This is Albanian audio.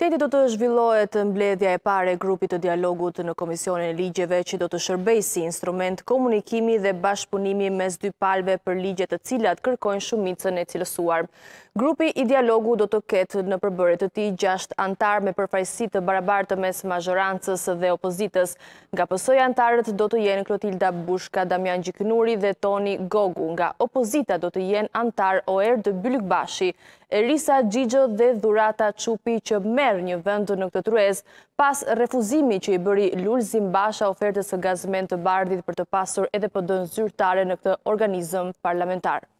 Teti do të zhvillohet mbledhja e pare grupit të dialogut në Komisionin e Ligjeve që do të shërbej si instrument komunikimi dhe bashkëpunimi mes dy palve për ligjet të cilat kërkojnë shumicën e cilësuar. Grupi i dialogu do të ketë në përbërët të ti gjasht antar me përfajsit të barabartë mes mazhorancës dhe opozitës. Nga pësoj antarët do të jenë Klotilda Bushka, Damjan Gjiknuri dhe Toni Gogu. Nga opozita do të jenë antar Oer dë Bylik Bashi, Elisa Gjigjo dhe Dhurata Qupi që merë një vëndu në këtë truez pas refuzimi që i bëri Lull Zimbasha ofertës e gazment të bardit për të pasur edhe për dënë zyrtare në këtë organizëm parlamentar.